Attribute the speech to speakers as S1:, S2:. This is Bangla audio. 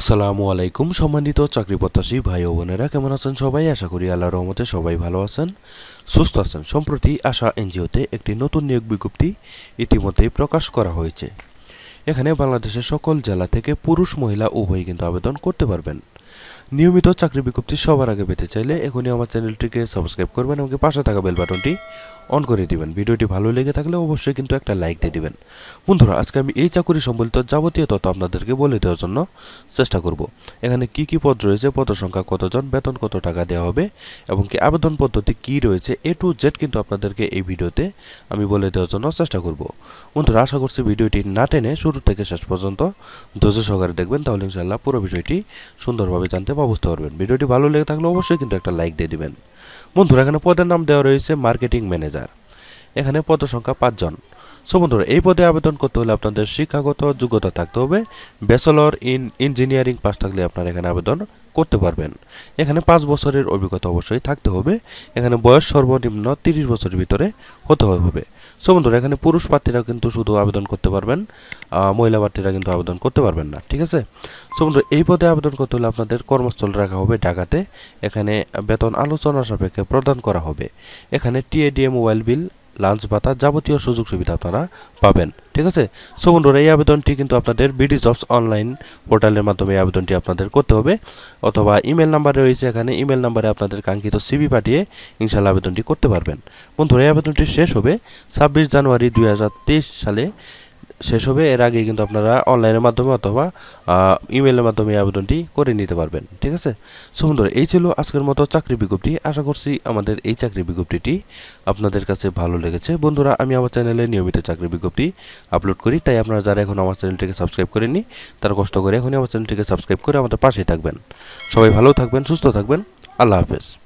S1: আসসালামু আলাইকুম সম্মানিত চাকরি প্রত্যাশী ভাই ও বোনেরা কেমন আছেন সবাই আশা করি আল্লাহ রহমতে সবাই ভালো আছেন সুস্থ আছেন সম্প্রতি আশা এনজিওতে একটি নতুন নিয়োগ বিজ্ঞপ্তি ইতিমধ্যেই প্রকাশ করা হয়েছে এখানে বাংলাদেশের সকল জেলা থেকে পুরুষ মহিলা উভয়ই কিন্তু আবেদন করতে পারবেন নিয়মিত চাকরি বিজ্ঞপ্তি সবার আগে পেতে চাইলে এখনই আমার চ্যানেলটিকে সাবস্ক্রাইব করবেন এবং পাশে থাকা বেল বাটনটি অন করে দিবেন ভিডিওটি ভালো লেগে থাকলে অবশ্যই কিন্তু একটা লাইক দিয়ে দিবেন বন্ধুরা আজকে আমি এই চাকরি সম্বলিত যাবতীয় তথ্য আপনাদেরকে বলে দেওয়ার জন্য চেষ্টা করব এখানে কি কি পদ রয়েছে পদ সংখ্যা কতজন বেতন কত টাকা দেওয়া হবে এবং কি আবেদন পদ্ধতি কি রয়েছে এ টু জেড কিন্তু আপনাদেরকে এই ভিডিওতে আমি বলে দেওয়ার জন্য চেষ্টা করব বন্ধুরা আশা করছি ভিডিওটি না টেনে শুরু থেকে শেষ পর্যন্ত ধৈর্য সহকারে দেখবেন তাহলে ইনশাআল্লাহ পুরো বিষয়টি সুন্দরভাবে ভালোভাবে জানতে বা বুঝতে পারবেন ভিডিওটি ভালো লেগে থাকলে অবশ্যই কিন্তু একটা লাইক দিয়ে দিবেন বন্ধুরা এখানে পদের নাম দেওয়া রয়েছে মার্কেটিং ম্যানেজার এখানে পদ সংখ্যা পাঁচজন সো বন্ধুরা এই পদে আবেদন করতে হলে আপনাদের শিক্ষাগত যোগ্যতা থাকতে হবে ব্যাচেলর ইন ইঞ্জিনিয়ারিং পাস থাকলে আপনারা এখানে আবেদন করতে পারবেন এখানে পাঁচ বছরের অভিজ্ঞতা অবশ্যই থাকতে হবে এখানে বয়স সর্বনিম্ন তিরিশ বছরের ভিতরে হতে হবে সো বন্ধুরা এখানে পুরুষ প্রার্থীরা কিন্তু শুধু আবেদন করতে পারবেন মহিলা প্রার্থীরা কিন্তু আবেদন করতে পারবেন না ঠিক আছে সো বন্ধুরা এই পদে আবেদন করতে হলে আপনাদের কর্মস্থল রাখা হবে ঢাকাতে এখানে বেতন আলোচনা সাপেক্ষে প্রদান করা হবে এখানে টিএডিএ মোবাইল বিল লাঞ্চ ভাতা যাবতীয় সুযোগ সুবিধা আপনারা পাবেন ঠিক আছে সো বন্ধুরা এই আবেদনটি কিন্তু আপনাদের বিডি জবস অনলাইন পোর্টালের মাধ্যমে এই আবেদনটি আপনাদের করতে হবে অথবা ইমেল নাম্বারে রয়েছে এখানে ইমেল নাম্বারে আপনাদের কাঙ্ক্ষিত সিবি পাঠিয়ে ইনশাল্লাহ আবেদনটি করতে পারবেন বন্ধুরা এই আবেদনটি শেষ হবে ছাব্বিশ জানুয়ারি দুই সালে শেষ হবে এর আগে কিন্তু আপনারা অনলাইনের মাধ্যমে অথবা ইমেলের মাধ্যমে আবেদনটি করে নিতে পারবেন ঠিক আছে সুন্দর এই ছিল আজকের মতো চাকরি বিজ্ঞপ্তি আশা করছি আমাদের এই চাকরি বিজ্ঞপ্তিটি আপনাদের কাছে ভালো লেগেছে বন্ধুরা আমি আমার চ্যানেলে নিয়মিত চাকরি বিজ্ঞপ্তি আপলোড করি তাই আপনারা যারা এখন আমার চ্যানেলটিকে সাবস্ক্রাইব করেননি তারা কষ্ট করে এখনই আমার চ্যানেলটিকে সাবস্ক্রাইব করে আমাদের পাশেই থাকবেন সবাই ভালো থাকবেন সুস্থ থাকবেন আল্লাহ হাফেজ